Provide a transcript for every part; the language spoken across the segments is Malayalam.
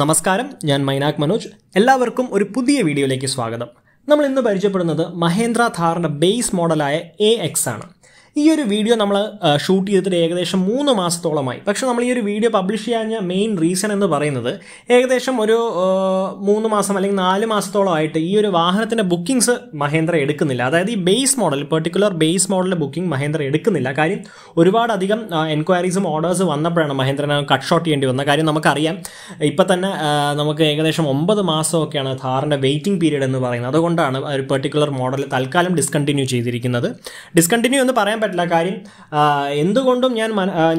നമസ്കാരം ഞാൻ മൈനാക് മനോജ് എല്ലാവർക്കും ഒരു പുതിയ വീഡിയോയിലേക്ക് സ്വാഗതം നമ്മൾ ഇന്ന് പരിചയപ്പെടുന്നത് മഹേന്ദ്ര ഥാറിൻ്റെ ബേസ് മോഡലായ എ എക്സ് ആണ് ഈ ഒരു വീഡിയോ നമ്മൾ ഷൂട്ട് ചെയ്തിട്ട് ഏകദേശം മൂന്ന് മാസത്തോളമായി പക്ഷേ നമ്മൾ ഈ ഒരു വീഡിയോ പബ്ലിഷ് ചെയ്യാഞ്ഞ മെയിൻ റീസൺ എന്ന് പറയുന്നത് ഏകദേശം ഒരു മൂന്ന് മാസം അല്ലെങ്കിൽ നാല് മാസത്തോളമായിട്ട് ഈ ഒരു വാഹനത്തിൻ്റെ ബുക്കിംഗ്സ് മഹേന്ദ്ര എടുക്കുന്നില്ല അതായത് ഈ ബേസ് മോഡൽ പെർട്ടിക്കുലർ ബേസ് മോഡലിൻ്റെ ബുക്കിംഗ് മഹേന്ദ്ര എടുക്കുന്നില്ല കാര്യം ഒരുപാടധികം എൻക്വയറീസും ഓർഡേഴ്സ് വന്നപ്പോഴാണ് മഹേന്ദ്രനെ കട്ട് ഷോട്ട് ചെയ്യേണ്ടി വന്നത് കാര്യം നമുക്കറിയാം ഇപ്പം തന്നെ നമുക്ക് ഏകദേശം ഒമ്പത് മാസമൊക്കെയാണ് ഥാറിൻ്റെ വെയിറ്റിംഗ് പീരീഡ് എന്ന് പറയുന്നത് അതുകൊണ്ടാണ് ഒരു പെർട്ടിക്കുലർ മോഡൽ തൽക്കാലം ഡിസ്കണ്ടിന്യൂ ചെയ്തിരിക്കുന്നത് ഡിസ്കണ്ടിന്യൂ എന്ന് പറയാൻ പറ്റില്ല കാര്യം എന്തുകൊണ്ടും ഞാൻ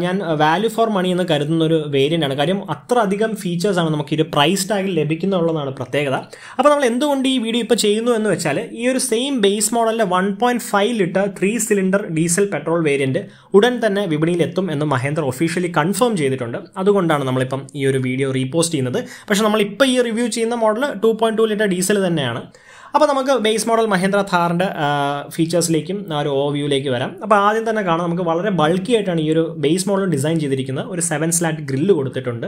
ഞാൻ വാല്യൂ ഫോർ മണി എന്ന് കരുതുന്ന ഒരു വേരിയൻ്റ് ആണ് കാര്യം അത്ര അധികം ഫീച്ചേഴ്സാണ് നമുക്ക് ഈ പ്രൈസ് ടാഗിൽ ലഭിക്കുന്നുള്ളതാണ് പ്രത്യേകത അപ്പോൾ നമ്മൾ എന്തുകൊണ്ട് ഈ വീഡിയോ ഇപ്പോൾ ചെയ്യുന്നു എന്ന് വെച്ചാൽ ഈ ഒരു സെയിം ബേസ് മോഡലിൻ്റെ one point five litre three cylinder diesel petrol variant ഉടൻ തന്നെ വിപണിയിൽ എത്തും എന്ന് മഹേന്ദ്ര ഒഫീഷ്യലി കൺഫേം ചെയ്തിട്ടുണ്ട് അതുകൊണ്ടാണ് നമ്മളിപ്പം ഈ ഒരു വീഡിയോ റീപോസ്റ്റ് ചെയ്യുന്നത് പക്ഷേ നമ്മളിപ്പോൾ ഈ റിവ്യൂ ചെയ്യുന്ന model two point two litre diesel തന്നെയാണ് അപ്പോൾ നമുക്ക് ബേസ് മോഡൽ മഹേന്ദ്ര ഥാറിൻ്റെ ഫീച്ചേഴ്സിലേക്കും ആ ഒരു ഓ വ്യൂയിലേക്ക് വരാം അപ്പോൾ ആദ്യം തന്നെ കാണാം നമുക്ക് വളരെ ബൾക്കി ആയിട്ടാണ് ഈ ഒരു ബേസ് മോഡൽ ഡിസൈൻ ചെയ്തിരിക്കുന്നത് ഒരു സെവൻ സ്ലാറ്റ് ഗ്രില്ല് കൊടുത്തിട്ടുണ്ട്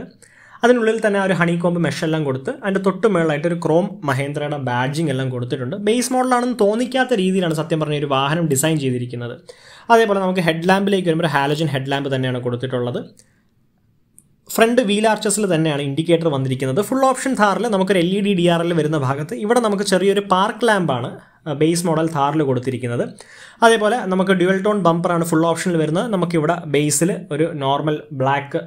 അതിനുള്ളിൽ തന്നെ ഒരു ഹണി കോംബ് മെഷ് എല്ലാം കൊടുത്ത് അതിൻ്റെ തൊട്ട് മുകളിലായിട്ട് ഒരു ക്രോം മഹേന്ദ്രയുടെ ബാഡ്ജിങ് എല്ലാം കൊടുത്തിട്ടുണ്ട് ബേസ് മോഡലാണെന്ന് തോന്നിക്കാത്ത രീതിയിലാണ് സത്യം പറഞ്ഞ ഒരു വാഹനം ഡിസൈൻ ചെയ്തിരിക്കുന്നത് അതേപോലെ നമുക്ക് ഹെഡ് ലാമ്പിലേക്ക് വരുമ്പോൾ ഹാലോജൻ ഹാലജൻ ഹെഡ് ലാമ്പ് തന്നെയാണ് കൊടുത്തിട്ടുള്ളത് ഫ്രണ്ട് വീൽ ആർച്ചസിൽ തന്നെയാണ് ഇൻഡിക്കേറ്റർ വന്നിരിക്കുന്നത് ഫുൾ ഓപ്ഷൻ ധാറിൽ നമുക്കൊരു L E D D R L വരുന്ന ഭാഗത്ത് ഇവിടെ നമുക്ക് ചെറിയൊരു പാർക്ക് ലാമ്പാണ് ബേസ് മോഡൽ ഥാറിൽ കൊടുത്തിരിക്കുന്നത് അതേപോലെ നമുക്ക് ഡ്യുവൽ ടോൺ ബമ്പറാണ് ഫുൾ ഓപ്ഷനിൽ വരുന്നത് നമുക്കിവിടെ ബേസിൽ ഒരു നോർമൽ ബ്ലാക്ക്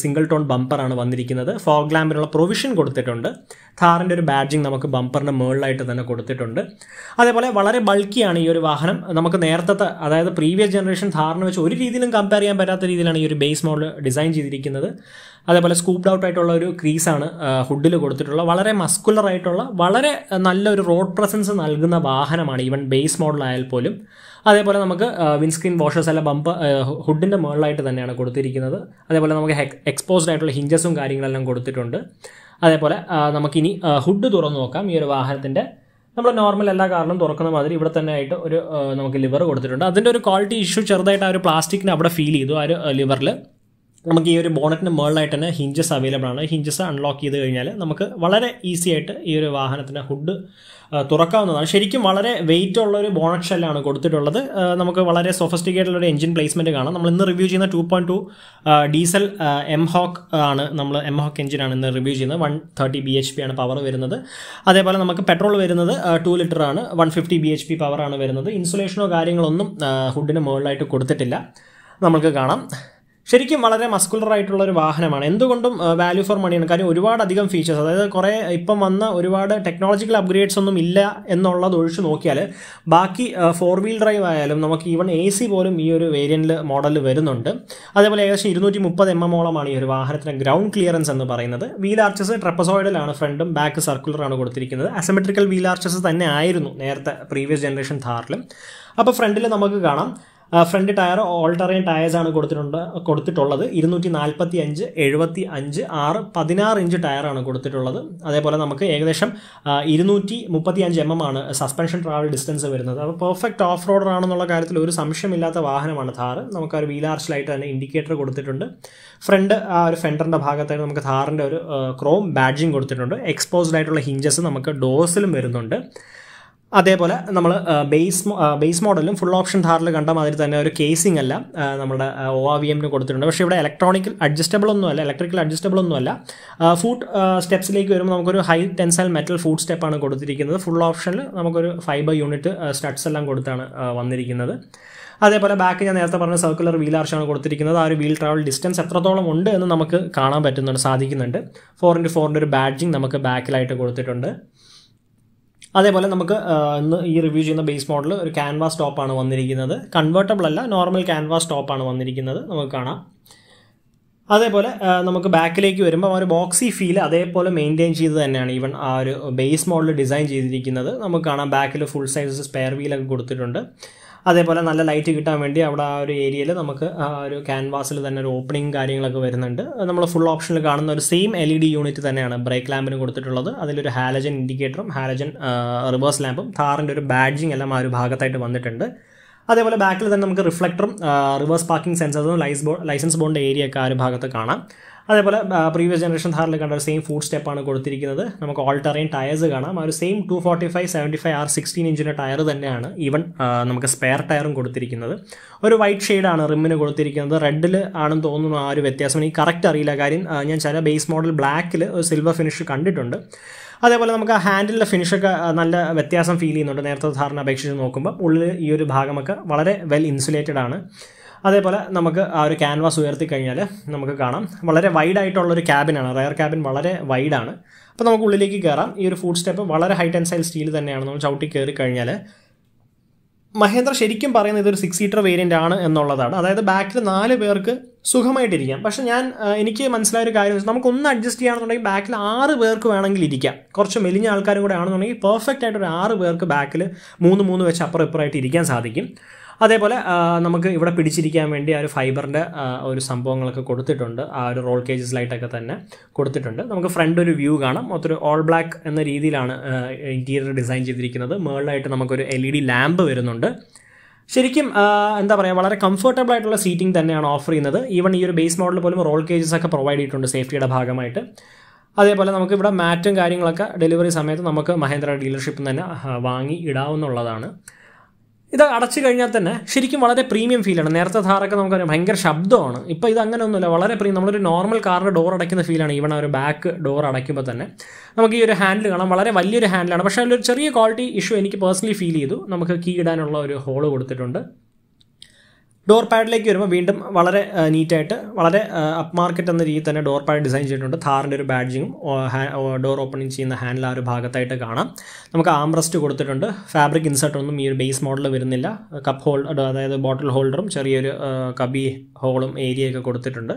സിംഗിൾ ടോൺ ബമ്പറാണ് വന്നിരിക്കുന്നത് ഫോഗ് ലാമ്പിനുള്ള പ്രൊവിഷൻ കൊടുത്തിട്ടുണ്ട് ഥാറിൻ്റെ ഒരു ബാഡ്ജിങ് നമുക്ക് ബമ്പറിൻ്റെ മുകളിലായിട്ട് തന്നെ കൊടുത്തിട്ടുണ്ട് അതേപോലെ വളരെ ബൾക്കിയാണ് ഈ ഒരു വാഹനം നമുക്ക് നേരത്തെ അതായത് പ്രീവിയസ് ജനറേഷൻ താറിന് വെച്ച് ഒരു രീതിയിലും കമ്പയർ ചെയ്യാൻ പറ്റാത്ത രീതിയിലാണ് ഈ ഒരു ബേസ് മോഡൽ ഡിസൈൻ ചെയ്തിരിക്കുന്നത് അതേപോലെ സ്കൂപ്ഡ് ഔട്ട് ആയിട്ടുള്ള ഒരു ക്രീസാണ് ഹുഡിൽ കൊടുത്തിട്ടുള്ള വളരെ മസ്കുലർ ആയിട്ടുള്ള വളരെ നല്ലൊരു റോഡ് പ്രസൻസ് നൽകുന്ന വാഹനമാണ് ഈവൻ ബേസ് മോഡലായാൽ പോലും അതേപോലെ നമുക്ക് വിൻസ്ക്രീൻ വാഷേഴ്സ് അല്ല ബമ്പ് ഹുഡിൻ്റെ മുകളിലായിട്ട് തന്നെയാണ് കൊടുത്തിരിക്കുന്നത് അതേപോലെ നമുക്ക് എക്സ്പോസ്ഡ് ആയിട്ടുള്ള ഹിഞ്ചസും കാര്യങ്ങളെല്ലാം കൊടുത്തിട്ടുണ്ട് അതേപോലെ നമുക്കിനി ഹുഡ് തുറന്നു നോക്കാം ഈ ഒരു വാഹനത്തിൻ്റെ നമ്മൾ നോർമൽ എല്ലാ കാറിലും തുറക്കുന്ന മാതിരി ഇവിടെ തന്നെ ആയിട്ട് ഒരു നമുക്ക് ലിവർ കൊടുത്തിട്ടുണ്ട് അതിൻ്റെ ഒരു ക്വാളിറ്റി ഇഷ്യൂ ചെറുതായിട്ട് ആ ഒരു പ്ലാസ്റ്റിക്കിനെ അവിടെ ഫീൽ ചെയ്തു ആ ഒരു ലിവറിൽ നമുക്ക് ഈ ഒരു ബോണറ്റിന് മുകളിലായിട്ട് തന്നെ ഹിഞ്ചസ് അവൈലബിൾ ആണ് ഹിഞ്ചസ് അൺലോക്ക് ചെയ്ത് കഴിഞ്ഞാൽ നമുക്ക് വളരെ ഈസി ആയിട്ട് ഈ ഒരു വാഹനത്തിൻ്റെ ഹുഡ് തുറക്കാവുന്നതാണ് ശരിക്കും വളരെ വെയിറ്റ് ഉള്ള ഒരു ബോണറ്റ് ഷെല്ലാണ് കൊടുത്തിട്ടുള്ളത് നമുക്ക് വളരെ സൊഫസ്റ്റിക്കേറ്റഡ് ഒരു എഞ്ചിൻ പ്ലേസ്മെൻറ്റ് കാണാം നമ്മൾ ഇന്ന് റിവ്യൂ ചെയ്യുന്ന two point two diesel M Hawk ആണ് നമ്മൾ എം ഹോക്ക് എഞ്ചിനാണ് ഇന്ന് റിവ്യൂ ചെയ്യുന്നത് one thirty B H P ആണ് പവർ വരുന്നത് അതേപോലെ നമുക്ക് പെട്രോൾ വരുന്നത് ടു ലിറ്റർ ആണ് one fifty B H P പവറാണ് വരുന്നത് ഇൻസുലേഷനോ കാര്യങ്ങളൊന്നും ഹുഡിന് മുകളിലായിട്ട് കൊടുത്തിട്ടില്ല നമുക്ക് കാണാം ശരിക്കും വളരെ മസ്കുലർ ആയിട്ടുള്ള ഒരു വാഹനമാണ് എന്തുകൊണ്ടും വാല്യൂ ഫോർ മണിയാണ് കാര്യം ഒരുപാട് അധികം ഫീച്ചേഴ്സ് അതായത് കുറേ ഇപ്പം വന്ന ഒരുപാട് ടെക്നോളജിക്കൽ അപ്ഗ്രേഡ്സ് ഒന്നും ഇല്ല എന്നുള്ളത് ഒഴിച്ചു നോക്കിയാൽ ബാക്കി ഫോർ വീൽ ഡ്രൈവ് ആയാലും നമുക്ക് ഈവൺ എ സി പോലും ഈ ഒരു വേരിയൻറ്റിൽ മോഡലിൽ വരുന്നുണ്ട് അതേപോലെ ഏകദേശം ഇരുന്നൂറ്റി മുപ്പത് എം എമ്മോളമാണ് ഈ ഒരു വാഹനത്തിന് ഗ്രൗണ്ട് ക്ലിയറൻസ് എന്ന് പറയുന്നത് വീൽ ആർച്ചസ് ട്രപ്പസോയിഡിലാണ് ഫ്രണ്ടും ബാക്ക് സർക്കുലറാണ് കൊടുത്തിരിക്കുന്നത് അസമെട്രിക്കൽ വീൽ ആർച്ചസ് തന്നെ ആയിരുന്നു നേരത്തെ പ്രീവിയസ് ജനറേഷൻ ഥാറിലും അപ്പോൾ ഫ്രണ്ടിൽ നമുക്ക് കാണാം ഫ്രണ്ട് ടയർ ഓൾ ടയേഴ്സ് ആണ് കൊടുത്തിട്ടുണ്ട് കൊടുത്തിട്ടുള്ളത് ഇരുന്നൂറ്റി നാൽപ്പത്തി അഞ്ച് എഴുപത്തി അഞ്ച് ആറ് പതിനാറ് ഇഞ്ച് ടയറാണ് കൊടുത്തിട്ടുള്ളത് അതേപോലെ നമുക്ക് ഏകദേശം ഇരുന്നൂറ്റി മുപ്പത്തി അഞ്ച് എം എം ആണ് സസ്പെൻഷൻ ട്രാവൽ ഡിസ്റ്റൻസ് വരുന്നത് അപ്പോൾ പെർഫെക്റ്റ് ഓഫ് റോഡർ ആണെന്നുള്ള കാര്യത്തിൽ ഒരു സംശയമില്ലാത്ത വാഹനമാണ് ഥാർ നമുക്ക് ഒരു വീലാർച്ചിലായിട്ട് തന്നെ ഇൻഡിക്കേറ്റർ കൊടുത്തിട്ടുണ്ട് ഫ്രണ്ട് ആ ഒരു ഫെൻഡറിൻ്റെ ഭാഗത്തായിട്ട് നമുക്ക് ഥാറിൻ്റെ ഒരു ക്രോം ബാഡ്ജിങ് കൊടുത്തിട്ടുണ്ട് എക്സ്പോസ്ഡ് ആയിട്ടുള്ള ഹിഞ്ചസ് നമുക്ക് ഡോസിലും വരുന്നുണ്ട് അതേപോലെ നമ്മൾ ബേസ് ബേസ് മോഡലും ഫുൾ ഓപ്ഷൻ ധാറിൽ കണ്ട മാതിരി തന്നെ ഒരു കേസിംഗ് അല്ല നമ്മുടെ ഒ ആ വി എമ്മിന് കൊടുത്തിട്ടുണ്ട് പക്ഷേ ഇവിടെ ഇലക്ട്രോണിക്കൽ അഡ്ജസ്റ്റബിൾ ഒന്നുമല്ല ഇലക്ട്രിക്കൽ അഡ്ജസ്റ്റബിൾ ഒന്നുമല്ല ഫുഡ് സ്റ്റെപ്സിലേക്ക് വരുമ്പോൾ നമുക്കൊരു ഹൈ ടെൻസൈൽ മെറ്റൽ ഫുഡ് സ്റ്റെപ്പാണ് കൊടുത്തിരിക്കുന്നത് ഫുൾ ഓപ്ഷനിൽ നമുക്കൊരു ഫൈബർ യൂണിറ്റ് സ്റ്റഡ്സ് എല്ലാം കൊടുത്താണ് വന്നിരിക്കുന്നത് അതേപോലെ ബാക്ക് ഞാൻ നേരത്തെ പറഞ്ഞ സർക്കുലർ വീൽ ആർച്ചാണ് കൊടുത്തിരിക്കുന്നത് ആ ഒരു വീൽ ട്രാവൽ ഡിസ്റ്റൻസ് എത്രത്തോളം ഉണ്ട് എന്ന് നമുക്ക് കാണാൻ പറ്റുന്നുണ്ട് സാധിക്കുന്നുണ്ട് ഫോർ ഇൻറ്റു ഫോറിൻ്റെ ഒരു ബാഡ്ജിങ് നമുക്ക് ബാക്കിലായിട്ട് കൊടുത്തിട്ടുണ്ട് അതേപോലെ നമുക്ക് ഇന്ന് ഈ റിവ്യൂ ചെയ്യുന്ന ബേസ് മോഡൽ ഒരു ക്യാൻവാസ് ആണ് വന്നിരിക്കുന്നത് കൺവേർട്ടബിൾ അല്ല നോർമൽ ക്യാൻവാസ് ആണ് വന്നിരിക്കുന്നത് നമുക്ക് കാണാം അതേപോലെ നമുക്ക് ബാക്കിലേക്ക് വരുമ്പോൾ ഒരു ബോക്സി ഫീൽ അതേപോലെ മെയിൻറ്റെയിൻ ചെയ്ത് തന്നെയാണ് ഈവൻ ആ ഒരു ബേസ് മോഡൽ ഡിസൈൻ ചെയ്തിരിക്കുന്നത് നമുക്ക് കാണാം ബാക്കിൽ ഫുൾ സൈസ് സ്പെയർ വീലൊക്കെ കൊടുത്തിട്ടുണ്ട് അതേപോലെ നല്ല ലൈറ്റ് കിട്ടാൻ വേണ്ടി അവിടെ ആ ഒരു ഏരിയയിൽ നമുക്ക് ആ ഒരു ക്യാൻവാസിൽ തന്നെ ഒരു ഓപ്പണിംഗ് കാര്യങ്ങളൊക്കെ വരുന്നുണ്ട് നമ്മൾ ഫുൾ ഓപ്ഷനിൽ കാണുന്ന ഒരു same L E D unit തന്നെയാണ് ബ്രേക്ക് ലാമ്പിന് കൊടുത്തിട്ടുള്ളത് അതിലൊരു ഹാലജൻ ഇൻഡിക്കേറ്ററും ഹാലജൻ റിവേഴ്സ് ലാമ്പും താറിൻ്റെ ഒരു ബാഡ്ജിങ് എല്ലാം ആ ഒരു ഭാഗത്തായിട്ട് വന്നിട്ടുണ്ട് അതേപോലെ ബാക്കിൽ തന്നെ നമുക്ക് റിഫ്ലക്ടറും റിവേഴ്സ് പാർക്കിംഗ് സെൻസറും ലൈസ് ബോ ലൈസൻസ് ബോണ്ട് ഏരിയ ഒക്കെ ആ ഒരു ഭാഗത്ത് കാണാം അതേപോലെ പ്രീവിയസ് ജനറേഷൻ ധാറിൽ കണ്ട സെയിം ഫുഡ് സ്റ്റെപ്പാണ് കൊടുത്തിരിക്കുന്നത് നമുക്ക് ഓൾ ടെറൈൻ ടയേഴ്സ് കാണാം ആ ഒരു same two forty five seventy five R sixteen ഇഞ്ചിൻ്റെ ടയർ തന്നെയാണ് ഈവൻ നമുക്ക് സ്പെയർ ടയറും കൊടുത്തിരിക്കുന്നത് ഒരു വൈറ്റ് ഷെയ്ഡാണ് റിമ്മിന് കൊടുത്തിരിക്കുന്നത് റെഡിൽ ആണെന്ന് തോന്നുന്നു ആ ഒരു വ്യത്യാസം എനിക്ക് കറക്റ്റ് അറിയില്ല കാര്യം ഞാൻ ചില ബേസ് മോഡൽ ബ്ലാക്കിൽ ഒരു സിൽവർ ഫിനിഷ് കണ്ടിട്ടുണ്ട് അതേപോലെ നമുക്ക് ആ ഹാൻഡിലെ ഫിനിഷൊക്കെ നല്ല വ്യത്യാസം ഫീൽ ചെയ്യുന്നുണ്ട് നേരത്തെ ധാരണ അപേക്ഷിച്ച് നോക്കുമ്പോൾ ഉള്ളിൽ ഈ ഒരു ഭാഗമൊക്കെ വളരെ വെൽ ഇൻസുലേറ്റഡ് ആണ് അതേപോലെ നമുക്ക് ആ ഒരു ക്യാൻവാസ് ഉയർത്തി കഴിഞ്ഞാൽ നമുക്ക് കാണാം വളരെ ഒരു ക്യാബിനാണ് റയർ ക്യാബിൻ വളരെ വൈഡാണ് അപ്പോൾ നമുക്ക് ഉള്ളിലേക്ക് കയറാം ഈ ഒരു ഫുഡ് സ്റ്റെപ്പ് വളരെ ഹൈ ടെൻസൈൽ സ്റ്റീൽ തന്നെയാണ് നമ്മൾ ചവിട്ടി കയറി കഴിഞ്ഞാൽ മഹേന്ദ്ര ശരിക്കും പറയുന്നത് ഇതൊരു സിക്സ് സീറ്റർ വേരിയൻ്റ് ആണ് എന്നുള്ളതാണ് അതായത് ബാക്കിൽ നാല് പേർക്ക് സുഖമായിട്ടിരിക്കാം പക്ഷേ ഞാൻ എനിക്ക് മനസ്സിലായ ഒരു കാര്യം നമുക്ക് ഒന്ന് അഡ്ജസ്റ്റ് ചെയ്യുകയാണെന്നുണ്ടെങ്കിൽ ബാക്കിൽ ആറ് പേർക്ക് വേണമെങ്കിൽ ഇരിക്കാം കുറച്ച് മെലിഞ്ഞ ആൾക്കാരും കൂടെ ആണെന്നുണ്ടെങ്കിൽ പെർഫെക്റ്റ് ആയിട്ട് ഒരു ആറ് പേർക്ക് ബാക്കിൽ മൂന്ന് മൂന്ന് വെച്ച് അപ്പുറം ഇപ്പുറമായിട്ട് ഇരിക്കാൻ സാധിക്കും അതേപോലെ നമുക്ക് ഇവിടെ പിടിച്ചിരിക്കാൻ വേണ്ടി ആ ഒരു ഫൈബറിൻ്റെ ഒരു സംഭവങ്ങളൊക്കെ കൊടുത്തിട്ടുണ്ട് ആ ഒരു റോൾ കേജസ് ലൈറ്റൊക്കെ തന്നെ കൊടുത്തിട്ടുണ്ട് നമുക്ക് ഫ്രണ്ട് ഒരു വ്യൂ കാണാം മൊത്തൊരു ഓൾ ബ്ലാക്ക് എന്ന രീതിയിലാണ് ഇൻറ്റീരിയർ ഡിസൈൻ ചെയ്തിരിക്കുന്നത് മുകളിലായിട്ട് നമുക്കൊരു എൽ ഇ ഡി ലാമ്പ് വരുന്നുണ്ട് ശരിക്കും എന്താ പറയുക വളരെ കംഫർട്ടബിൾ ആയിട്ടുള്ള സീറ്റിംഗ് തന്നെയാണ് ഓഫർ ചെയ്യുന്നത് ഈവൺ ഈ ഒരു ബേസ് മോഡൽ പോലും റോൾ കേജസ് ഒക്കെ പ്രൊവൈഡ് ചെയ്തിട്ടുണ്ട് സേഫ്റ്റിയുടെ ഭാഗമായിട്ട് അതേപോലെ നമുക്ക് ഇവിടെ മാറ്റും കാര്യങ്ങളൊക്കെ ഡെലിവറി സമയത്ത് നമുക്ക് മഹേന്ദ്ര ഡീലർഷിപ്പിൽ നിന്ന് തന്നെ വാങ്ങി ഇടാവുന്നുള്ളതാണ് ഇത് അടച്ചു കഴിഞ്ഞാൽ തന്നെ ശരിക്കും വളരെ പ്രീമിയം ഫീലാണ് നേരത്തെ ധാറൊക്കെ നമുക്ക് ഭയങ്കര ശബ്ദമാണ് ഇപ്പോൾ ഇത് അങ്ങനെ ഒന്നുമില്ല വളരെ പ്രീ നമ്മളൊരു നോർമൽ കാറിൻ്റെ ഡോർ അടയ്ക്കുന്ന ഫീലാണ് ഈവൺ ആ ഒരു ബാക്ക് ഡോർ അടയ്ക്കുമ്പോൾ തന്നെ നമുക്ക് ഈ ഒരു ഹാൻഡിൽ കാണാം വളരെ വലിയൊരു ഹാൻഡിലാണ് പക്ഷേ അതിലൊരു ചെറിയ ക്വാളിറ്റി ഇഷ്യൂ എനിക്ക് പേഴ്സണലി ഫീൽ ചെയ്തു നമുക്ക് കീ ഇടാനുള്ള ഒരു ഹോള് കൊടുത്തിട്ടുണ്ട് ഡോർ പാഡിലേക്ക് വരുമ്പോൾ വീണ്ടും വളരെ നീറ്റായിട്ട് വളരെ അപ്പ് മാർക്കറ്റ് എന്ന രീതിയിൽ തന്നെ ഡോർ പാഡ് ഡിസൈൻ ചെയ്തിട്ടുണ്ട് ഥാറിൻ്റെ ഒരു ബാഡ്ജിങ്ങും ഡോർ ഓപ്പണിങ് ചെയ്യുന്ന ഹാൻഡിൽ ആ ഒരു ഭാഗത്തായിട്ട് കാണാം നമുക്ക് ആംറസ്റ്റ് കൊടുത്തിട്ടുണ്ട് ഫാബ്രിക് ഇൻസർട്ടൊന്നും ഈ ഒരു ബേസ് മോഡൽ വരുന്നില്ല കപ്പ് ഹോൾഡ് അതായത് ബോട്ടിൽ ഹോൾഡറും ചെറിയൊരു കബി ഹോളും ഏരിയയൊക്കെ കൊടുത്തിട്ടുണ്ട്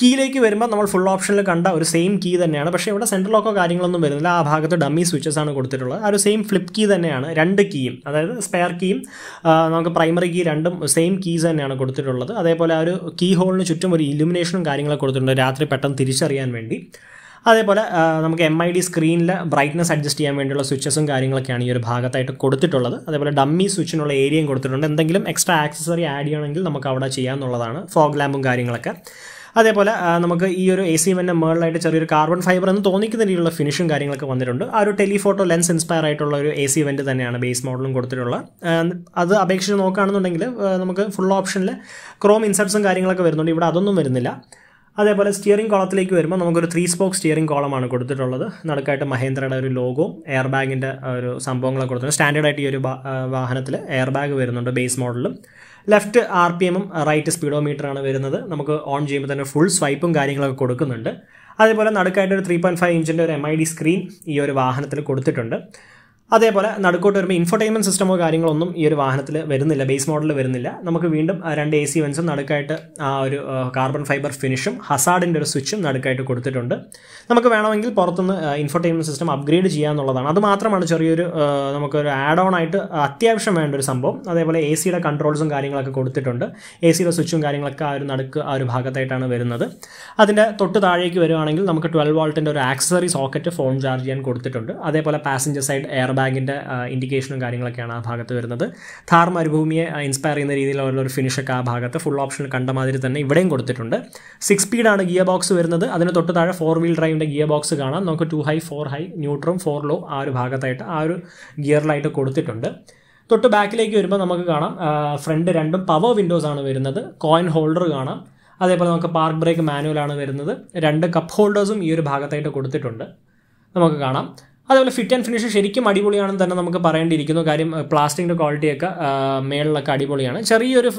കീയിലേക്ക് വരുമ്പോൾ നമ്മൾ ഫുൾ ഓപ്ഷനിൽ കണ്ട ഒരു സെയിം കീ തന്നെയാണ് പക്ഷേ ഇവിടെ സെൻട്രൽ ലോക്കോ കാര്യങ്ങളൊന്നും വരുന്നില്ല ആ ഭാഗത്ത് ഡമ്മി സ്വിച്ചസ് ആണ് കൊടുത്തിട്ടുള്ളത് ആ ഒരു സെയിം ഫ്ലിപ്പ് കീ തന്നെയാണ് രണ്ട് കീയും അതായത് സ്പെയർ കീയും നമുക്ക് പ്രൈമറി കീ രണ്ടും സെയിം കീസ് തന്നെയാണ് കൊടുത്തിട്ടുള്ളത് അതേപോലെ ആ ഒരു കീ ഹോളിന് ചുറ്റും ഒരു ഇലുമിനേഷനും കാര്യങ്ങളൊക്കെ കൊടുത്തിട്ടുണ്ട് രാത്രി പെട്ടെന്ന് തിരിച്ചറിയാൻ വേണ്ടി അതേപോലെ നമുക്ക് എം ഐ ഡി സ്ക്രീനിൽ ബ്രൈറ്റ്നസ് അഡ്ജസ്റ്റ് ചെയ്യാൻ വേണ്ടിയുള്ള സ്വിച്ചസും കാര്യങ്ങളൊക്കെയാണ് ഈ ഒരു ഭാഗത്തായിട്ട് കൊടുത്തിട്ടുള്ളത് അതേപോലെ ഡമ്മി സ്വിച്ചിനുള്ള ഏരിയയും കൊടുത്തിട്ടുണ്ട് എന്തെങ്കിലും എക്സ്ട്രാ ആക്സസറി ആഡ് ചെയ്യണമെങ്കിൽ നമുക്ക് അവിടെ ചെയ്യാമെന്നുള്ളതാണ് ഫോഗ് ലാമ്പും കാര്യങ്ങളൊക്കെ അതേപോലെ നമുക്ക് ഈ ഒരു എ സി എമ്മിൻ്റെ മേളിലായിട്ട് ചെറിയൊരു കാർബൺ ഫൈബർ എന്ന് തോന്നിക്കുന്ന രീതിയിലുള്ള ഫിനിഷും കാര്യങ്ങളൊക്കെ വന്നിട്ടുണ്ട് ആ ഒരു ടെലിഫോട്ടോ ലെൻസ് ഇൻസ്പയർ ആയിട്ടുള്ള ഒരു എ സി ഇവൻ്റ് തന്നെയാണ് ബേസ് മോഡലും കൊടുത്തിട്ടുള്ള അത് അപേക്ഷിച്ച് നോക്കുകയാണെന്നുണ്ടെങ്കിൽ നമുക്ക് ഫുൾ ഓപ്ഷനിൽ ക്രോം ഇൻസെപ്റ്റ്സും കാര്യങ്ങളൊക്കെ വരുന്നുണ്ട് ഇവിടെ അതൊന്നും വരുന്നില്ല അതേപോലെ സ്റ്റിയറിംഗ് കോളത്തിലേക്ക് വരുമ്പോൾ നമുക്കൊരു ത്രീ സ്പോക്ക് സ്റ്റിയറിംഗ് കോളമാണ് കൊടുത്തിട്ടുള്ളത് നടുക്കായിട്ട് മഹേന്ദ്രയുടെ ഒരു ലോഗോ എയർ ബാഗിൻ്റെ ഒരു സംഭവങ്ങളൊക്കെ കൊടുത്തിട്ടുണ്ട് സ്റ്റാൻഡേർഡ് ആയിട്ട് ഈ ഒരു വാഹനത്തിൽ എയർ ബാഗ് വരുന്നുണ്ട് ബേസ് മോഡലും ലെഫ്റ്റ് ആർ പി എമ്മും റൈറ്റ് മീറ്ററാണ് വരുന്നത് നമുക്ക് ഓൺ ചെയ്യുമ്പോൾ തന്നെ ഫുൾ സ്വൈപ്പും കാര്യങ്ങളൊക്കെ കൊടുക്കുന്നുണ്ട് അതേപോലെ നടുക്കായിട്ട് ഒരു ത്രീ പോയിൻറ്റ് ഫൈവ് ഇഞ്ചിൻ്റെ ഒരു എം ഐ ഡി സ്ക്രീൻ ഈ ഒരു വാഹനത്തിൽ കൊടുത്തിട്ടുണ്ട് അതേപോലെ നടുക്കോട്ട് വരുമ്പോൾ ഇൻഫർടൈൻമെന്റ് സിസ്റ്റമോ കാര്യങ്ങളൊന്നും ഈ ഒരു വാഹനത്തിൽ വരുന്നില്ല ബേസ് മോഡലിൽ വരുന്നില്ല നമുക്ക് വീണ്ടും രണ്ട് എ സി വെൻസും നടുക്കായിട്ട് ആ ഒരു കാർബൺ ഫൈബർ ഫിനിഷും ഹസാഡിൻ്റെ ഒരു സ്വിച്ചും നടുക്കായിട്ട് കൊടുത്തിട്ടുണ്ട് നമുക്ക് വേണമെങ്കിൽ പുറത്തുനിന്ന് ഇൻഫർടൈൻമെന്റ് സിസ്റ്റം അപ്ഗ്രേഡ് ചെയ്യാന്നുള്ളതാണ് അത് മാത്രമാണ് ചെറിയൊരു നമുക്കൊരു ആഡ് ഓൺ ആയിട്ട് അത്യാവശ്യം വേണ്ട ഒരു സംഭവം അതേപോലെ എ സിയുടെ കൺട്രോൾസും കാര്യങ്ങളൊക്കെ കൊടുത്തിട്ടുണ്ട് എ സിയുടെ സ്വിച്ചും കാര്യങ്ങളൊക്കെ ആ ഒരു നടുക്ക് ആ ഒരു ഭാഗത്തായിട്ടാണ് വരുന്നത് അതിൻ്റെ തൊട്ട് താഴേക്ക് വരുവാണെങ്കിൽ നമുക്ക് ട്വൽവ് വോൾട്ടിൻ്റെ ഒരു ആക്സസറി സോക്കറ്റ് ഫോൺ ചാർജ് ചെയ്യാൻ കൊടുത്തിട്ടുണ്ട് അതേപോലെ പാസഞ്ചർ സൈഡ് എയർ ബാഗിൻ്റെ ഇൻഡിക്കേഷനും കാര്യങ്ങളൊക്കെയാണ് ആ ഭാഗത്ത് വരുന്നത് ഥാർ മരുഭൂമിയെ ഇൻസ്പയർ ചെയ്യുന്ന രീതിയിലുള്ള ഒരു ഫിനിഷൊക്കെ ആ ഭാഗത്ത് ഫുൾ ഓപ്ഷൻ കണ്ട മാതിരി തന്നെ ഇവിടെയും കൊടുത്തിട്ടുണ്ട് സിക്സ് സ്പീഡാണ് ഗിയർ ബോക്സ് വരുന്നത് അതിന് തൊട്ട് താഴെ ഫോർ വീൽ ഡ്രൈവിൻ്റെ ഗിയർ ബോക്സ് കാണാം നമുക്ക് ടു ഹൈ ഫോർ ഹൈ ന്യൂട്രും ഫോർ ലോ ആ ഒരു ഭാഗത്തായിട്ട് ആ ഒരു ഗിയറിലായിട്ട് കൊടുത്തിട്ടുണ്ട് തൊട്ട് ബാക്കിലേക്ക് വരുമ്പോൾ നമുക്ക് കാണാം ഫ്രണ്ട് രണ്ടും പവർ വിൻഡോസ് ആണ് വരുന്നത് കോയിൻ ഹോൾഡർ കാണാം അതേപോലെ നമുക്ക് പാർക്ക് ബ്രേക്ക് മാനുവലാണ് വരുന്നത് രണ്ട് കപ്പ് ഹോൾഡേഴ്സും ഈ ഒരു ഭാഗത്തായിട്ട് കൊടുത്തിട്ടുണ്ട് നമുക്ക് കാണാം അതുപോലെ ഫിറ്റ് ആൻഡ് ഫിനിഷ് ശരിക്കും അടിപൊളിയാണെന്ന് തന്നെ നമുക്ക് പറയേണ്ടിയിരിക്കുന്നു കാര്യം പ്ലാസ്റ്റിക്കിൻ്റെ ക്വാളിറ്റിയൊക്കെ മേളിലൊക്കെ അടിപൊളിയാണ് ചെറിയൊരു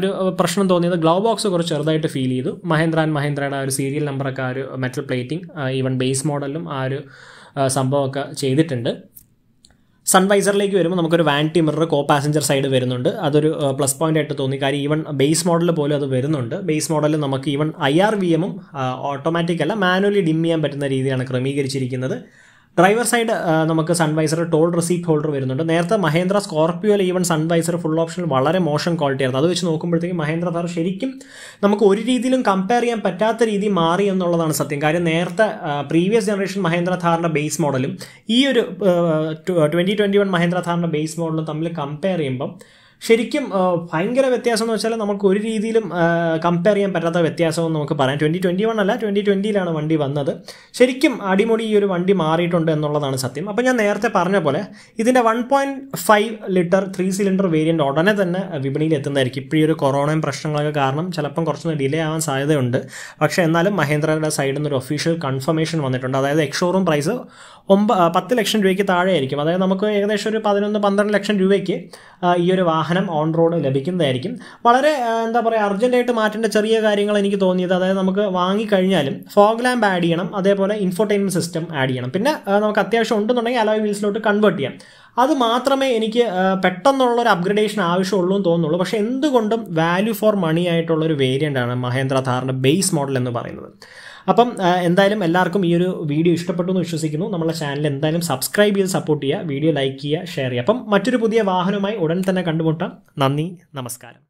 ഒരു പ്രശ്നം തോന്നിയത് ഗ്ലൗ ബോക്സ് കുറച്ച് ചെറുതായിട്ട് ഫീൽ ചെയ്തു മഹേന്ദ്ര ആൻഡ് മഹേന്ദ്രയുടെ ആ ഒരു സീരിയൽ നമ്പറൊക്കെ ആ ഒരു മെറ്റൽ പ്ലേറ്റിംഗ് ഈവൻ ബേസ് മോഡലും ആ ഒരു സംഭവമൊക്കെ ചെയ്തിട്ടുണ്ട് സൺവൈസറിലേക്ക് വരുമ്പോൾ നമുക്കൊരു vanity mirror co passenger side വരുന്നുണ്ട് അതൊരു പ്ലസ് പോയിന്റ് ആയിട്ട് തോന്നി കാര്യം ഈവൻ ബേസ് മോഡൽ പോലും അത് വരുന്നുണ്ട് ബേസ് മോഡലിൽ നമുക്ക് ഈവൻ ഐ ആർ വി എമ്മും ഓട്ടോമാറ്റിക് അല്ല മാനുവലി ഡിം ചെയ്യാൻ പറ്റുന്ന രീതിയാണ് ക്രമീകരിച്ചിരിക്കുന്നത് ഡ്രൈവർ സൈഡ് നമുക്ക് സൺവൈസർ ടോൾ റെസീപ്റ്റ് ഹോൾഡർ വരുന്നുണ്ട് നേരത്തെ Mahindra Scorpio even sun visor full option വളരെ മോശം ക്വാളിറ്റി ആയിരുന്നു അത് വെച്ച് നോക്കുമ്പോഴത്തേക്കും മഹേന്ദ്ര താർ ശരിക്കും നമുക്ക് ഒരു രീതിയിലും കമ്പയർ ചെയ്യാൻ പറ്റാത്ത രീതി മാറി എന്നുള്ളതാണ് സത്യം കാര്യം നേരത്തെ പ്രീവിയസ് ജനറേഷൻ മഹേന്ദ്ര ഥാറിൻ്റെ ബേസ് മോഡലും ഈ ഒരു ട്വൻറ്റി ട്വൻറ്റി വൺ മഹേന്ദ്ര ഥാറിൻ്റെ ബേസ് മോഡലും തമ്മിൽ കമ്പയർ ചെയ്യുമ്പം ശരിക്കും ഭയങ്കര വ്യത്യാസം എന്ന് വെച്ചാൽ നമുക്ക് ഒരു രീതിയിലും കമ്പയർ ചെയ്യാൻ പറ്റാത്ത വ്യത്യാസമെന്ന് നമുക്ക് പറയാം ട്വൻറ്റി ട്വൻറ്റി വൺ അല്ല ട്വൻറ്റി ട്വൻറ്റിയിലാണ് വണ്ടി വന്നത് ശരിക്കും അടിമുടി ഈ ഒരു വണ്ടി മാറിയിട്ടുണ്ട് എന്നുള്ളതാണ് സത്യം അപ്പോൾ ഞാൻ നേരത്തെ പറഞ്ഞ പോലെ ഇതിൻ്റെ one point five litre three cylinder variant ഉടനെ തന്നെ വിപണിയിൽ എത്തുന്നതായിരിക്കും ഇപ്പോഴീ ഈ ഒരു കൊറോണയും പ്രശ്നങ്ങളൊക്കെ കാരണം ചിലപ്പം കുറച്ചൊന്ന് ഡിലേ ആവാൻ സാധ്യതയുണ്ട് പക്ഷേ എന്നാലും മഹേന്ദ്രയുടെ സൈഡിൽ നിന്ന് ഒരു ഒഫീഷ്യൽ കൺഫർമേഷൻ വന്നിട്ടുണ്ട് അതായത് എക്സ്ഷോറൂം പ്രൈസ് ഒമ്പ പത്ത് ലക്ഷം രൂപയ്ക്ക് താഴെ ആയിരിക്കും അതായത് നമുക്ക് ഏകദേശം ഒരു പതിനൊന്ന് പന്ത്രണ്ട് ലക്ഷം രൂപയ്ക്ക് ഈ ഒരു വാഹനം ഓൺ റോഡ് ലഭിക്കുന്നതായിരിക്കും വളരെ എന്താ പറയുക അർജൻറ്റായിട്ട് മാറ്റേണ്ട ചെറിയ കാര്യങ്ങൾ എനിക്ക് തോന്നിയത് അതായത് നമുക്ക് വാങ്ങിക്കഴിഞ്ഞാലും ഫോഗ് ലാമ്പ് ആഡ് ചെയ്യണം അതേപോലെ ഇൻഫോർടൈൻമെൻറ്റ് സിസ്റ്റം ആഡ് ചെയ്യണം പിന്നെ നമുക്ക് അത്യാവശ്യം ഉണ്ടെന്നുണ്ടെങ്കിൽ അലോയ് വീൽസിലോട്ട് കൺവേർട്ട് ചെയ്യാം അത് മാത്രമേ എനിക്ക് പെട്ടെന്നുള്ളൊരു അപ്ഗ്രഡേഷൻ ആവശ്യമുള്ളൂ എന്ന് തോന്നുന്നുള്ളൂ പക്ഷേ എന്തുകൊണ്ടും വാല്യൂ ഫോർ മണി ആയിട്ടുള്ളൊരു വേരിയൻ്റാണ് മഹേന്ദ്ര ഥാറിൻ്റെ ബേസ് മോഡൽ എന്ന് പറയുന്നത് അപ്പം എന്തായാലും എല്ലാവർക്കും ഈ ഒരു വീഡിയോ ഇഷ്ടപ്പെട്ടു എന്ന് വിശ്വസിക്കുന്നു നമ്മളെ ചാനൽ എന്തായാലും സബ്സ്ക്രൈബ് ചെയ്ത് സപ്പോർട്ട് ചെയ്യുക വീഡിയോ ലൈക്ക് ചെയ്യുക ഷെയർ ചെയ്യുക അപ്പം മറ്റൊരു പുതിയ വാഹനവുമായി ഉടൻ തന്നെ കണ്ടുമുട്ടാം നന്ദി നമസ്കാരം